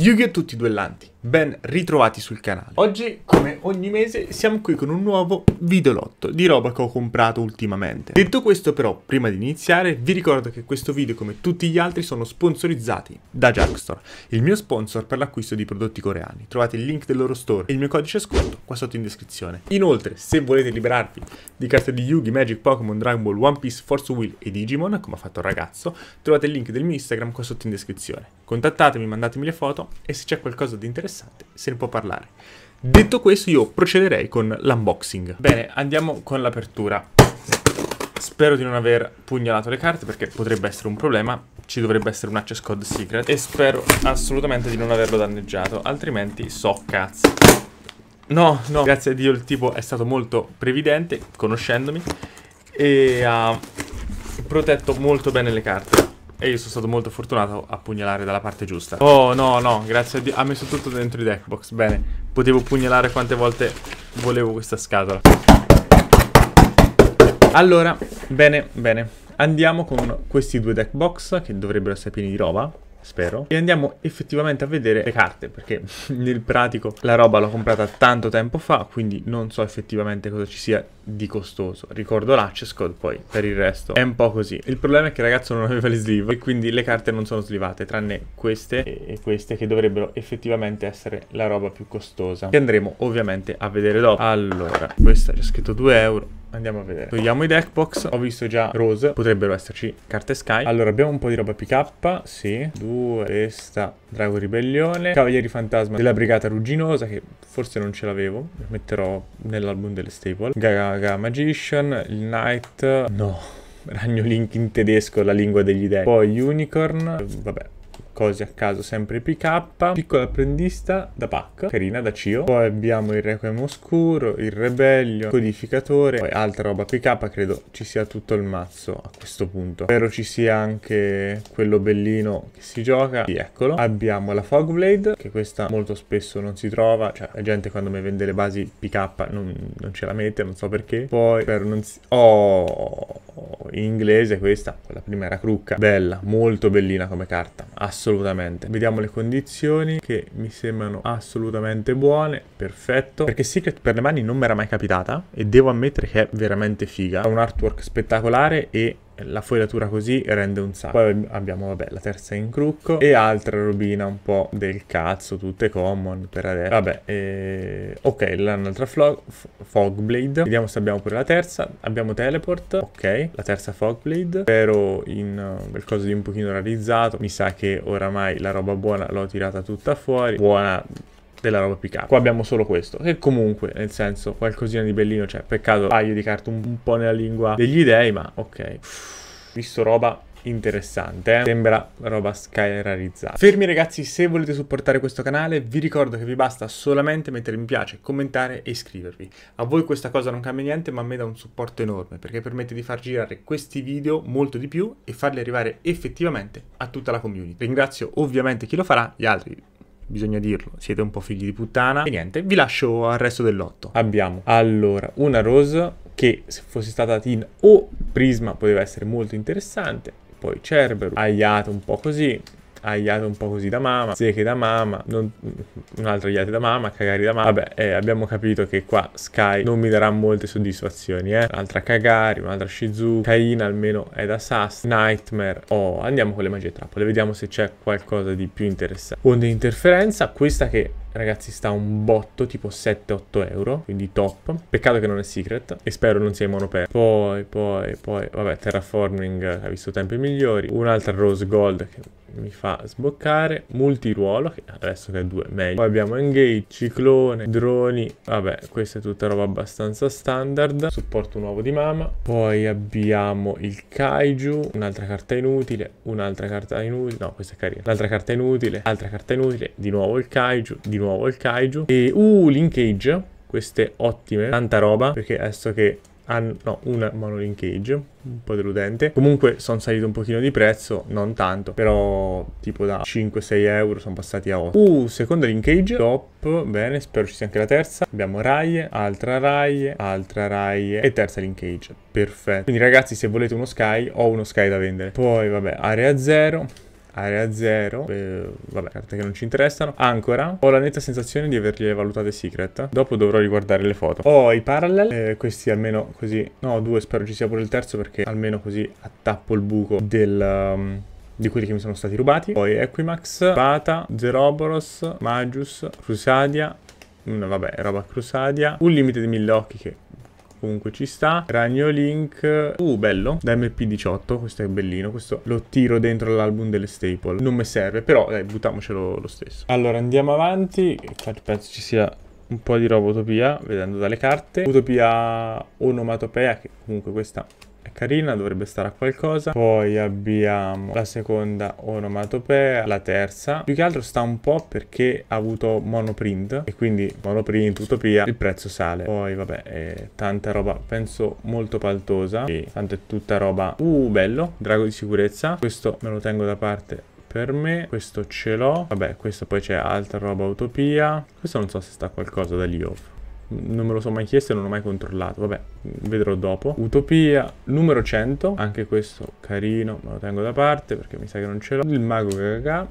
Yu-Gi-Oh! tutti duellanti ben ritrovati sul canale. Oggi, come ogni mese, siamo qui con un nuovo videolotto di roba che ho comprato ultimamente. Detto questo però, prima di iniziare, vi ricordo che questo video, come tutti gli altri, sono sponsorizzati da Jarkstore, il mio sponsor per l'acquisto di prodotti coreani. Trovate il link del loro store e il mio codice sconto qua sotto in descrizione. Inoltre, se volete liberarvi di carte di Yugi, Magic, Pokémon, Dragon Ball, One Piece, Force Wheel e Digimon, come ha fatto il ragazzo, trovate il link del mio Instagram qua sotto in descrizione. Contattatemi, mandatemi le foto e se c'è qualcosa di interessante interessante, se ne può parlare. Detto questo io procederei con l'unboxing. Bene, andiamo con l'apertura. Spero di non aver pugnalato le carte perché potrebbe essere un problema, ci dovrebbe essere un access code secret e spero assolutamente di non averlo danneggiato, altrimenti so cazzo. No, no, grazie a Dio il tipo è stato molto previdente, conoscendomi, e ha protetto molto bene le carte. E io sono stato molto fortunato a pugnalare dalla parte giusta. Oh no, no, grazie a Dio. Ha messo tutto dentro i deckbox. Bene, potevo pugnalare quante volte volevo questa scatola. Allora, bene, bene. Andiamo con questi due deckbox che dovrebbero essere pieni di roba spero. E andiamo effettivamente a vedere le carte, perché nel pratico la roba l'ho comprata tanto tempo fa, quindi non so effettivamente cosa ci sia di costoso. Ricordo l'access code poi per il resto è un po' così. Il problema è che il ragazzo non aveva le sleeve e quindi le carte non sono slivate tranne queste e queste che dovrebbero effettivamente essere la roba più costosa che andremo ovviamente a vedere dopo. Allora questa c'è scritto 2 euro Andiamo a vedere. Togliamo i deck box. Ho visto già Rose. Potrebbero esserci carte Sky. Allora, abbiamo un po' di roba PK. Sì. Due. Questa. Drago Ribellione. Cavalieri Fantasma della Brigata Rugginosa, che forse non ce l'avevo. Metterò nell'album delle staple. Gaga maga, magician, il knight, no, ragno link in tedesco, la lingua degli dei. Poi unicorn, vabbè, cose a caso, sempre PK. piccolo apprendista da pack carina, da Cio. Poi abbiamo il Requiem Oscuro, il Rebellio, Codificatore, poi altra roba PK, credo ci sia tutto il mazzo a questo punto. Spero ci sia anche quello bellino che si gioca, sì, eccolo. Abbiamo la Fogblade, che questa molto spesso non si trova, cioè la gente quando mi vende le basi PK non, non ce la mette, non so perché. Poi, spero non si... Oh! in inglese questa, la prima era Crucca, bella, molto bellina come carta, assolutamente. Vediamo le condizioni che mi sembrano assolutamente buone, perfetto, perché Secret per le mani non mi era mai capitata e devo ammettere che è veramente figa, ha un artwork spettacolare e la fogliatura così rende un sacco. Poi abbiamo, vabbè, la terza in crucco e altra robina un po' del cazzo, tutte common per adesso. Vabbè, e... Eh, ok, là un'altra Fogblade. Vediamo se abbiamo pure la terza. Abbiamo Teleport, ok, la terza Fogblade. Spero in uh, qualcosa di un pochino realizzato. Mi sa che oramai la roba buona l'ho tirata tutta fuori. Buona della roba pick up. Qua abbiamo solo questo, che comunque, nel senso, qualcosina di bellino c'è. Cioè, peccato, paio di carte un, po' nella lingua degli dei, ma ok. Uff, visto roba interessante, eh? sembra roba sky Fermi ragazzi, se volete supportare questo canale vi ricordo che vi basta solamente mettere mi piace, commentare e iscrivervi. A voi questa cosa non cambia niente ma a me dà un supporto enorme perché permette di far girare questi video molto di più e farli arrivare effettivamente a tutta la community. Ringrazio ovviamente chi lo farà, gli altri bisogna dirlo, siete un po' figli di puttana. E niente, vi lascio al resto del lotto. Abbiamo allora una Rose che se fosse stata Tin o Prisma poteva essere molto interessante. Poi Cerbero, Aiato un po' così, aiate un po' così da mamma, zeche da mamma, non... un'altra aiate da mamma, cagare da mamma. Vabbè, eh, abbiamo capito che qua Sky non mi darà molte soddisfazioni, eh. Un'altra cagare, un'altra Shizu, Kaina almeno è da Sass, Nightmare. Oh, andiamo con le magie trappole, vediamo se c'è qualcosa di più interessante. Onde interferenza, questa che ragazzi sta un botto tipo 7-8 euro quindi top peccato che non è secret e spero non sia in monopera poi poi poi vabbè terraforming ha visto tempi migliori un'altra rose gold che mi fa sboccare multiruolo che adesso che è due meglio poi abbiamo engage ciclone droni vabbè questa è tutta roba abbastanza standard supporto nuovo di mama poi abbiamo il kaiju un'altra carta inutile un'altra carta inutile no questa è carina un'altra carta inutile altra carta inutile di nuovo il kaiju di nuovo il kaiju. E, uh, linkage, queste ottime, tanta roba, perché adesso che hanno una mono linkage, un po' deludente. Comunque sono salito un pochino di prezzo, non tanto, però tipo da 5-6 euro sono passati a 8. Uh, seconda linkage, top, bene, spero ci sia anche la terza. Abbiamo raie altra raie altra raie e terza linkage, perfetto. Quindi ragazzi se volete uno Sky ho uno Sky da vendere. Poi vabbè, area 0 area 0, eh, vabbè, carte che non ci interessano. Ancora, ho la netta sensazione di averle valutate secret. Dopo dovrò riguardare le foto. Ho i parallel, eh, questi almeno così, no, due, spero ci sia pure il terzo perché almeno così attappo il buco del... Um, di quelli che mi sono stati rubati. Poi Equimax, Bata, Zeroboros, magius Crusadia, no, mm, vabbè, roba Crusadia, un limite di mille occhi che Comunque ci sta. Ragnolink. Uh, bello. Da MP18. Questo è bellino. Questo lo tiro dentro l'album delle staple. Non mi serve, però dai, buttiamocelo lo stesso. Allora, andiamo avanti. Infatti penso ci sia un po' di roba Utopia, vedendo dalle carte. Utopia onomatopea, che comunque questa carina, dovrebbe stare a qualcosa. Poi abbiamo la seconda onomatopea, la terza. Più che altro sta un po' perché ha avuto monoprint e quindi monoprint, utopia, il prezzo sale. Poi vabbè, eh, tanta roba, penso molto paltosa. E tanto è tutta roba... Uh, bello, drago di sicurezza. Questo me lo tengo da parte per me, questo ce l'ho, vabbè questo poi c'è altra roba utopia, questo non so se sta qualcosa da lì off non me lo sono mai chiesto e non ho mai controllato. Vabbè, vedrò dopo. Utopia numero 100, anche questo carino, me lo tengo da parte perché mi sa che non ce l'ho. Il mago KK,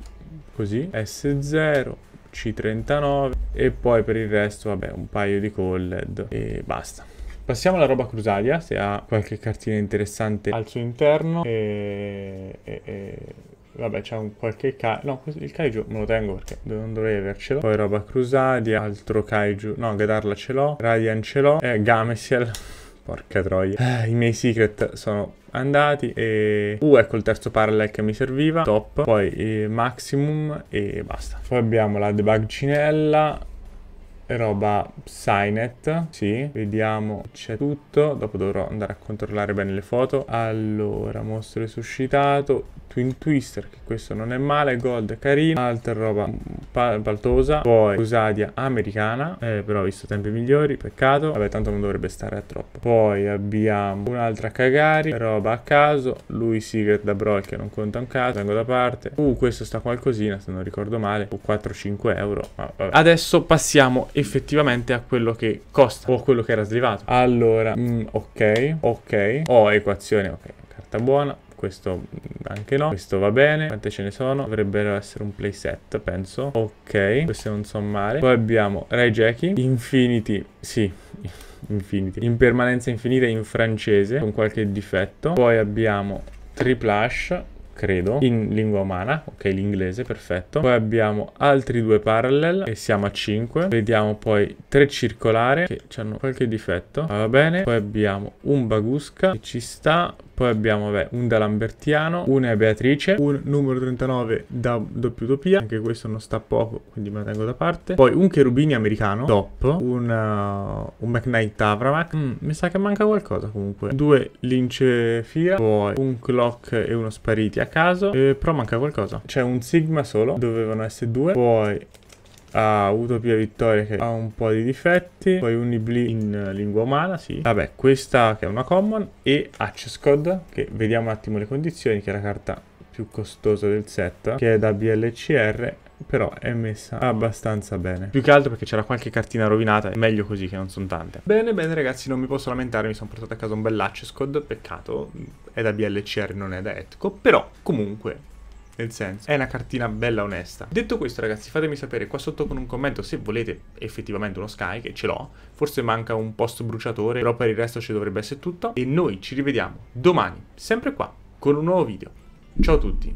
così, S0, C39 e poi per il resto, vabbè, un paio di colled e basta. Passiamo alla roba crusaria, se ha qualche cartina interessante al suo interno e... e, e Vabbè, c'è un qualche kaiju. No, il kaiju me lo tengo perché non dovrei avercelo. Poi roba Crusadia, altro kaiju. No, Gadarla ce l'ho. Radian ce l'ho. Eh, Gamesiel. Porca troia. Eh, I miei secret sono andati e... Uh, ecco il terzo parallel che mi serviva. Top. Poi eh, Maximum e basta. Poi abbiamo la debug cinella roba Signet, sì, vediamo c'è tutto, dopo dovrò andare a controllare bene le foto. Allora, mostro resuscitato, Twin Twister, che questo non è male, Gold carino, altra roba baltosa poi Usadia americana, eh, però ho visto tempi migliori, peccato, vabbè tanto non dovrebbe stare a troppo. Poi abbiamo un'altra Kagari, roba a caso, lui Secret da Brawl che non conta un caso, tengo da parte. Uh, questo sta qualcosina, se non ricordo male, uh, 4-5 euro, vabbè. Adesso passiamo effettivamente a quello che costa, o quello che era slivato. Allora, mm, ok, ok, ho oh, equazione, ok, carta buona, questo mm, anche no, questo va bene, quante ce ne sono? Dovrebbero essere un playset, penso, ok, queste non sono male, poi abbiamo Rai Jackie, Infinity, sì, Infinity, in permanenza infinita in francese, con qualche difetto, poi abbiamo Triplash, credo, in lingua umana, ok, l'inglese, perfetto. Poi abbiamo altri due parallel e siamo a 5. Vediamo poi tre circolare che hanno qualche difetto, ah, va bene. Poi abbiamo un bagusca che ci sta, poi abbiamo beh, un da Lambertiano, una Beatrice, un numero 39 da Doppiutopia, anche questo non sta poco, quindi me lo tengo da parte. Poi un Cherubini americano, top, un, uh, un McKnight Avramac, mm, mi sa che manca qualcosa comunque. Due Lince fia, poi un Clock e uno Spariti a caso, eh, però manca qualcosa. C'è un Sigma solo, dovevano essere due, poi ha avuto più Vittoria che ha un po' di difetti, poi Unibli in eh, lingua umana, sì. Vabbè, questa che è una common e Accesscode che vediamo un attimo le condizioni, che è la carta più costosa del set, che è da BLCR però è messa abbastanza bene. Più che altro perché c'era qualche cartina rovinata, meglio così che non sono tante. Bene, bene ragazzi, non mi posso lamentare, mi sono portato a casa un bel Accesscode, peccato, è da BLCR, non è da Etco, però comunque nel senso, è una cartina bella onesta. Detto questo, ragazzi, fatemi sapere qua sotto con un commento se volete effettivamente uno Sky, che ce l'ho. Forse manca un post bruciatore, però per il resto ci dovrebbe essere tutto. E noi ci rivediamo domani, sempre qua, con un nuovo video. Ciao a tutti!